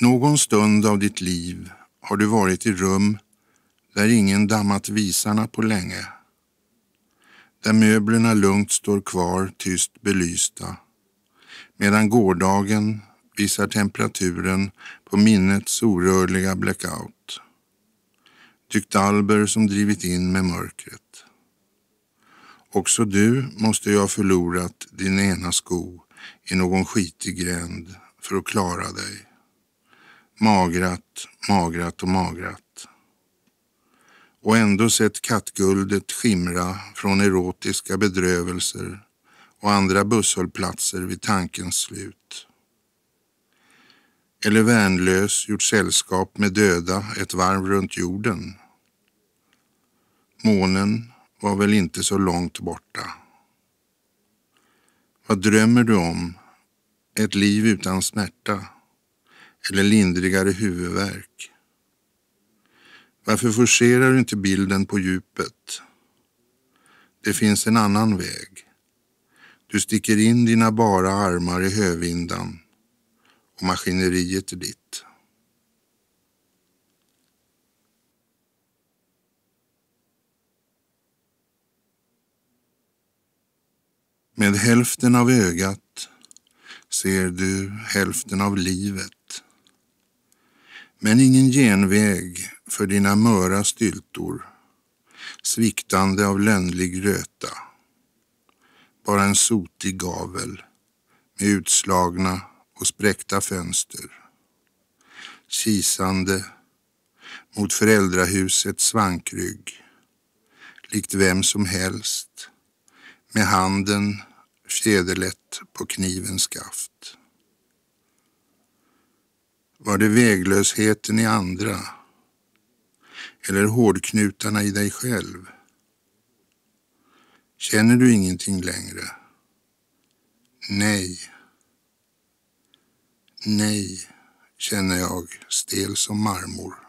Någon stund av ditt liv har du varit i rum där ingen dammat visarna på länge. Där möblerna lugnt står kvar tyst belysta medan gårdagen visar temperaturen på minnets orörliga blackout. Dyktalber som drivit in med mörkret. Också du måste ju ha förlorat din ena sko i någon skitig gränd för att klara dig magrat, magrat och magrat. Och ändå sett kattguldet skimra från erotiska bedrövelser och andra busshållplatser vid tankens slut. Eller värnlös gjort sällskap med döda ett varv runt jorden. Månen var väl inte så långt borta. Vad drömmer du om? Ett liv utan smärta? eller lindrigare huvudvärk? Varför forcerar du inte bilden på djupet? Det finns en annan väg. Du sticker in dina bara armar i hövindan och maskineriet är ditt. Med hälften av ögat ser du hälften av livet men ingen genväg för dina möra styltor, sviktande av lönnlig röta. Bara en sotig gavel med utslagna och spräckta fönster. Kisande mot föräldrahusets svankrygg, likt vem som helst, med handen fjäderlätt på knivens skaft. Var det väglösheten i andra? Eller hårdknutarna i dig själv? Känner du ingenting längre? Nej. Nej, känner jag, stel som marmor.